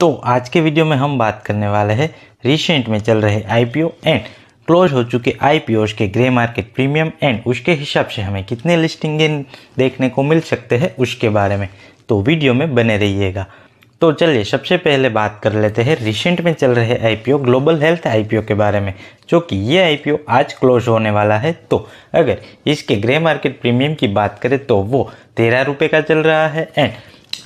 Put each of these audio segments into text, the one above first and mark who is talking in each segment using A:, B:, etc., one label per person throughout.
A: तो आज के वीडियो में हम बात करने वाले हैं रिसेंट में चल रहे आईपीओ एंड क्लोज हो चुके आईपीओ के ग्रे मार्केट प्रीमियम एंड उसके हिसाब से हमें कितने लिस्टिंगें देखने को मिल सकते हैं उसके बारे में तो वीडियो में बने रहिएगा तो चलिए सबसे पहले बात कर लेते हैं रिसेंट में चल रहे आईपीओ ग्लोबल हेल्थ आईपीओ के बारे में जो कि ये आईपीओ आज क्लोज होने वाला है तो अगर इसके ग्रे मार्केट प्रीमियम की बात करें तो वो तेरह रुपये का चल रहा है एंड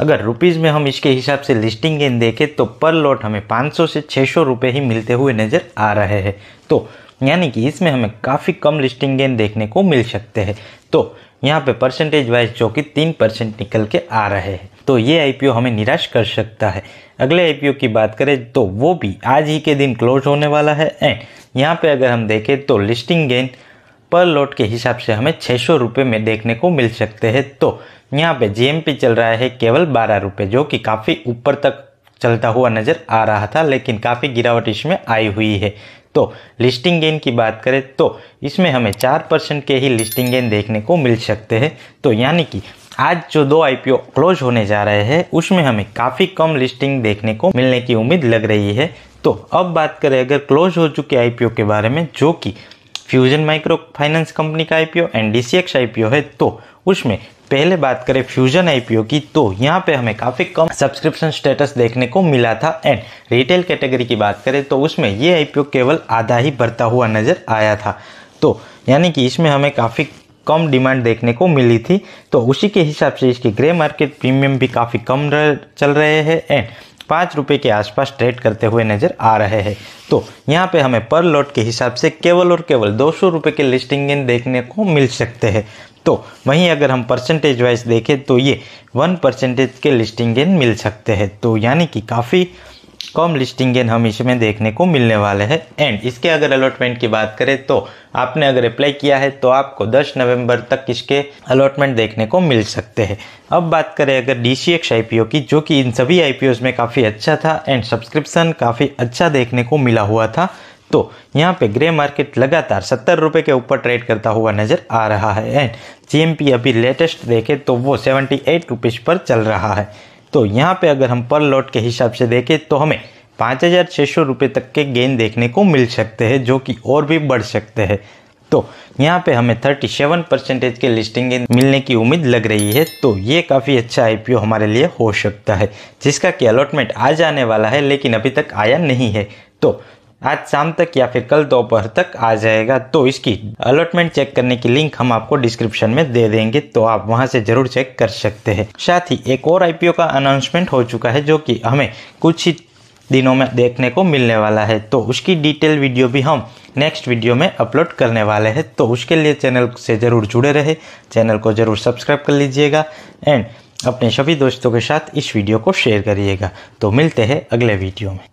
A: अगर रुपीज़ में हम इसके हिसाब से लिस्टिंग गेन देखें तो पर लॉट हमें 500 से 600 सौ ही मिलते हुए नज़र आ रहे हैं तो यानी कि इसमें हमें काफ़ी कम लिस्टिंग गेन देखने को मिल सकते हैं तो यहाँ पे परसेंटेज वाइज जो कि तीन परसेंट निकल के आ रहे हैं तो ये आईपीओ हमें निराश कर सकता है अगले आईपीओ की बात करें तो वो भी आज ही के दिन क्लोज होने वाला है एंड यहाँ पे अगर हम देखें तो लिस्टिंग गेन पर लोड के हिसाब से हमें छः सौ रुपये में देखने को मिल सकते हैं तो यहाँ पे जीएमपी चल रहा है केवल बारह रुपये जो कि काफ़ी ऊपर तक चलता हुआ नज़र आ रहा था लेकिन काफ़ी गिरावट इसमें आई हुई है तो लिस्टिंग गेन की बात करें तो इसमें हमें चार परसेंट के ही लिस्टिंग गेन देखने को मिल सकते हैं तो यानी कि आज जो दो आईपीओ क्लोज होने जा रहे हैं उसमें हमें काफ़ी कम लिस्टिंग देखने को मिलने की उम्मीद लग रही है तो अब बात करें अगर क्लोज हो चुके आईपीओ के बारे में जो कि फ्यूजन माइक्रो फाइनेंस कंपनी का आईपीओ एंड डीसीएक्स आईपीओ है तो उसमें पहले बात करें फ्यूजन आईपीओ की तो यहाँ पे हमें काफ़ी कम सब्सक्रिप्शन स्टेटस देखने को मिला था एंड रिटेल कैटेगरी की बात करें तो उसमें ये आईपीओ केवल आधा ही भरता हुआ नज़र आया था तो यानी कि इसमें हमें काफ़ी कम डिमांड देखने को मिली थी तो उसी के हिसाब से इसके ग्रे मार्केट प्रीमियम भी काफ़ी कम रह, चल रहे हैं एंड पाँच रुपये के आसपास ट्रेड करते हुए नज़र आ रहे हैं तो यहाँ पे हमें पर लॉट के हिसाब से केवल और केवल दो सौ रुपये के लिस्टिंग गेन देखने को मिल सकते हैं तो वहीं अगर हम परसेंटेज वाइज देखें तो ये वन परसेंटेज के लिस्टिंग गेन मिल सकते हैं तो यानी कि काफ़ी कॉम लिस्टिंग गेन हम इसमें देखने को मिलने वाले हैं एंड इसके अगर अलॉटमेंट की बात करें तो आपने अगर अप्लाई किया है तो आपको 10 नवंबर तक इसके अलॉटमेंट देखने को मिल सकते हैं अब बात करें अगर डी सी एक्स आई की जो कि इन सभी आई में काफ़ी अच्छा था एंड सब्सक्रिप्सन काफ़ी अच्छा देखने को मिला हुआ था तो यहाँ पे ग्रे मार्केट लगातार सत्तर रुपये के ऊपर ट्रेड करता हुआ नज़र आ रहा है एंड जी अभी लेटेस्ट देखे तो वो सेवेंटी एट रुपीज़ पर चल रहा है तो यहाँ पे अगर हम पर लॉट के हिसाब से देखें तो हमें पाँच हज़ार छः सौ रुपये तक के गेन देखने को मिल सकते हैं जो कि और भी बढ़ सकते हैं तो यहाँ पे हमें थर्टी सेवन परसेंटेज के लिस्टिंग मिलने की उम्मीद लग रही है तो ये काफ़ी अच्छा आईपीओ हमारे लिए हो सकता है जिसका कि अलॉटमेंट आ जाने वाला है लेकिन अभी तक आया नहीं है तो आज शाम तक या फिर कल दोपहर तक आ जाएगा तो इसकी अलॉटमेंट चेक करने की लिंक हम आपको डिस्क्रिप्शन में दे देंगे तो आप वहां से जरूर चेक कर सकते हैं साथ ही एक और आईपीओ का अनाउंसमेंट हो चुका है जो कि हमें कुछ ही दिनों में देखने को मिलने वाला है तो उसकी डिटेल वीडियो भी हम नेक्स्ट वीडियो में अपलोड करने वाले हैं तो उसके लिए चैनल से ज़रूर जुड़े रहे चैनल को ज़रूर सब्सक्राइब कर लीजिएगा एंड अपने सभी दोस्तों के साथ इस वीडियो को शेयर करिएगा तो मिलते हैं अगले वीडियो में